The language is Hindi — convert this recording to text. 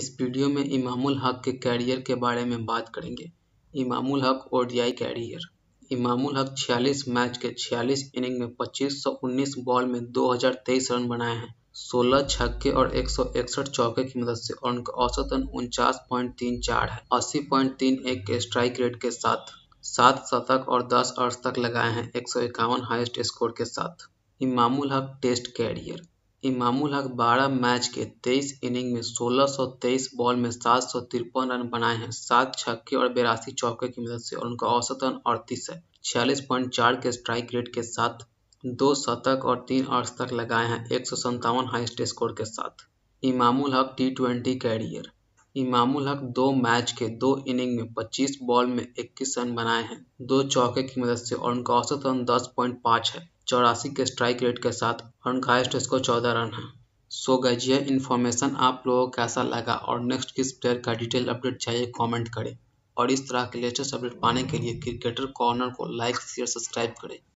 इस वीडियो में इमामुल हक के कैरियर के बारे में बात करेंगे इमामुल हक ओडीआई कैरियर इमामुल हक 46 मैच के 46 इनिंग में 2519 बॉल में 2023 रन बनाए हैं 16 छक्के और एक चौके की मदद से और उनका औसतन उनचास पॉइंट तीन चार है अस्सी पॉइंट तीन एक के स्ट्राइक रेट के साथ सात शतक और दस अर्थ तक लगाए हैं एक हाईएस्ट स्कोर के साथ इमामुल हक टेस्ट कैरियर इमामुल हक बारह मैच के तेईस इनिंग में सोलह सौ तेईस बॉल में सात सौ तिरपन रन बनाए हैं सात छक्के और बेरासी चौके की मदद से और उनका औसत रन अड़तीस है छियालीस पॉइंट चार के स्ट्राइक रेट के साथ दो शतक और तीन तक लगाए हैं एक सौ संतावन हाइस्ट स्कोर के साथ इमामुल हक टी ट्वेंटी कैरियर इमामुल हक दो मैच के दो इनिंग में 25 बॉल में 21 रन बनाए हैं दो चौके की मदद से और उनका औसत रन 10.5 है चौरासी के स्ट्राइक रेट के साथ और का हाइस्ट स्कोर चौदह रन है सो गैज ये इन्फॉर्मेशन आप लोगों को कैसा लगा और नेक्स्ट किस प्लेयर का डिटेल अपडेट चाहिए कमेंट करें और इस तरह के लेटेस्ट अपडेट पाने के लिए क्रिकेटर कॉर्नर को लाइक शेयर सब्सक्राइब करें